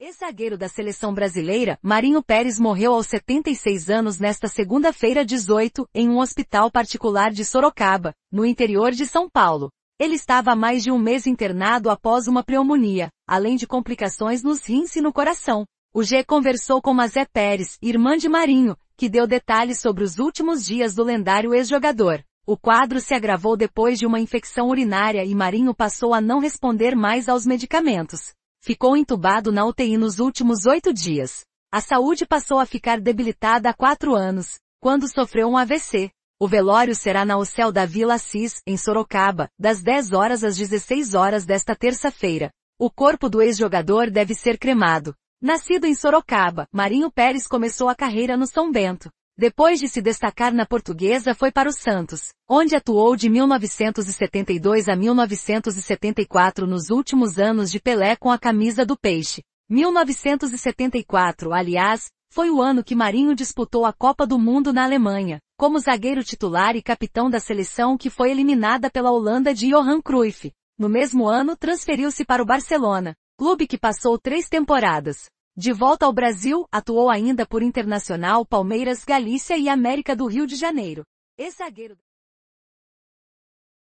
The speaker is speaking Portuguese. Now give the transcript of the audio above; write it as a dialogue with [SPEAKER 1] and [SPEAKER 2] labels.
[SPEAKER 1] Ex-zagueiro da seleção brasileira, Marinho Pérez morreu aos 76 anos nesta segunda-feira 18, em um hospital particular de Sorocaba, no interior de São Paulo. Ele estava há mais de um mês internado após uma pneumonia, além de complicações nos rins e no coração. O G conversou com Mazé Pérez, irmã de Marinho, que deu detalhes sobre os últimos dias do lendário ex-jogador. O quadro se agravou depois de uma infecção urinária e Marinho passou a não responder mais aos medicamentos. Ficou entubado na UTI nos últimos oito dias. A saúde passou a ficar debilitada há quatro anos, quando sofreu um AVC. O velório será na Ocel da Vila Assis, em Sorocaba, das 10 horas às 16 horas desta terça-feira. O corpo do ex-jogador deve ser cremado. Nascido em Sorocaba, Marinho Pérez começou a carreira no São Bento. Depois de se destacar na portuguesa foi para o Santos, onde atuou de 1972 a 1974 nos últimos anos de Pelé com a camisa do Peixe. 1974, aliás, foi o ano que Marinho disputou a Copa do Mundo na Alemanha, como zagueiro titular e capitão da seleção que foi eliminada pela Holanda de Johan Cruyff. No mesmo ano transferiu-se para o Barcelona, clube que passou três temporadas, de volta ao Brasil, atuou ainda por Internacional, Palmeiras, Galícia e América do Rio de Janeiro. Ex-zagueiro